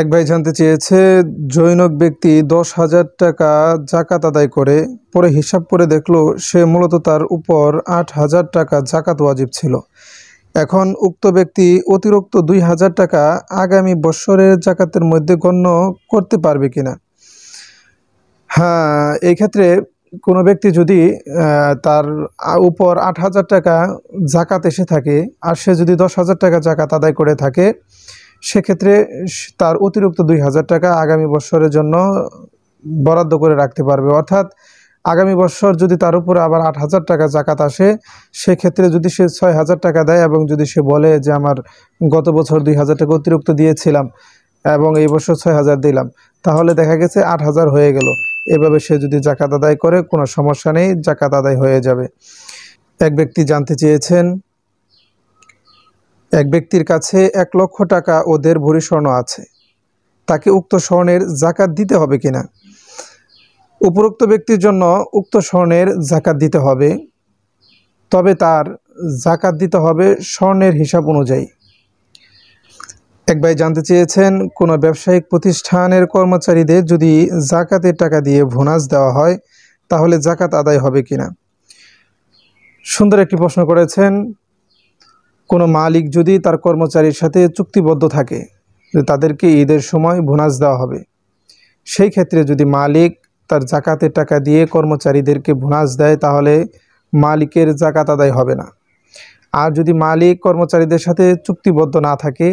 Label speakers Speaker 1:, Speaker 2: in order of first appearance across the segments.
Speaker 1: এক ভাই জানতে চেয়েছে জৈনক ব্যক্তি দশ হাজার টাকা জাকাত আদায় করে পরে হিসাব করে দেখলো সে মূলত তার উপর আট হাজার টাকা জাকাত ওয়াজিব ছিল এখন উক্ত ব্যক্তি অতিরিক্ত দুই হাজার টাকা আগামী বৎসরের জাকাতের মধ্যে গণ্য করতে পারবে কিনা হ্যাঁ এই ক্ষেত্রে কোনো ব্যক্তি যদি তার উপর আট হাজার টাকা জাকাত এসে থাকে আর সে যদি দশ হাজার টাকা জাকাত আদায় করে থাকে সেক্ষেত্রে তার অতিরিক্ত দুই হাজার টাকা আগামী বছরের জন্য বরাদ্দ করে রাখতে পারবে অর্থাৎ আগামী বছর যদি তার উপরে আবার আট হাজার টাকা জাকাত আসে সেক্ষেত্রে যদি সে ছয় হাজার টাকা দেয় এবং যদি সে বলে যে আমার গত বছর দুই হাজার টাকা অতিরিক্ত দিয়েছিলাম এবং এই বছর ছয় হাজার দিলাম তাহলে দেখা গেছে আট হাজার হয়ে গেল এভাবে সে যদি জাকাত আদায় করে কোনো সমস্যা নেই জাকাত আদায় হয়ে যাবে এক ব্যক্তি জানতে চেয়েছেন এক ব্যক্তির কাছে এক লক্ষ টাকা ও দেড় ভরি স্বর্ণ আছে তাকে উক্ত স্বর্ণের জাকাত দিতে হবে কিনা উপরোক্ত ব্যক্তির জন্য উক্ত স্বর্ণের জাকাত দিতে হবে তবে তার জাকাত দিতে হবে স্বর্ণের হিসাব অনুযায়ী এক ভাই জানতে চেয়েছেন কোনো ব্যবসায়িক প্রতিষ্ঠানের কর্মচারীদের যদি জাকাতের টাকা দিয়ে ভোনাস দেওয়া হয় তাহলে জাকাত আদায় হবে কিনা সুন্দর একটি প্রশ্ন করেছেন কোনো মালিক যদি তার কর্মচারীর সাথে চুক্তিবদ্ধ থাকে যে তাদেরকে ঈদের সময় বোনাস দেওয়া হবে সেই ক্ষেত্রে যদি মালিক তার জাকাতের টাকা দিয়ে কর্মচারীদেরকে বোনাস দেয় তাহলে মালিকের জাকাত আদায় হবে না আর যদি মালিক কর্মচারীদের সাথে চুক্তিবদ্ধ না থাকে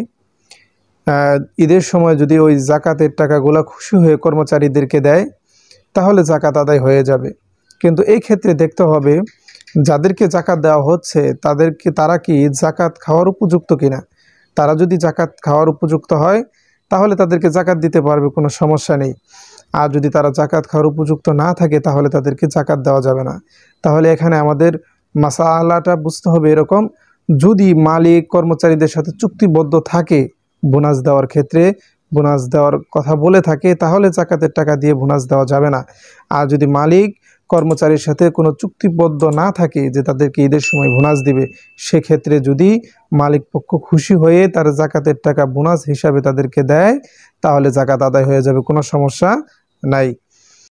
Speaker 1: ঈদের সময় যদি ওই জাকাতের টাকাগুলো খুশি হয়ে কর্মচারীদেরকে দেয় তাহলে জাকাত আদায় হয়ে যাবে কিন্তু এই ক্ষেত্রে দেখতে হবে যাদেরকে জাকাত দেওয়া হচ্ছে তাদেরকে তারা কি জাকাত খাওয়ার উপযুক্ত কিনা তারা যদি জাকাত খাওয়ার উপযুক্ত হয় তাহলে তাদেরকে জাকাত দিতে পারবে কোনো সমস্যা নেই আর যদি তারা জাকাত খাওয়ার উপযুক্ত না থাকে তাহলে তাদেরকে জাকাত দেওয়া যাবে না তাহলে এখানে আমাদের মাসালাটা বুঝতে হবে এরকম যদি মালিক কর্মচারীদের সাথে চুক্তিবদ্ধ থাকে বোনাস দেওয়ার ক্ষেত্রে বোনাস দেওয়ার কথা বলে থাকে তাহলে জাকাতের টাকা দিয়ে বোনাস দেওয়া যাবে না আর যদি মালিক কর্মচারীর সাথে কোনো চুক্তিবদ্ধ না থাকে যে তাদেরকে ঈদের সময় বোনাস দিবে সেক্ষেত্রে যদি মালিক পক্ষ খুশি হয়ে তার জাকাতের টাকা বোনাস হিসাবে তাদেরকে দেয় তাহলে জাকাত আদায় হয়ে যাবে কোনো সমস্যা নাই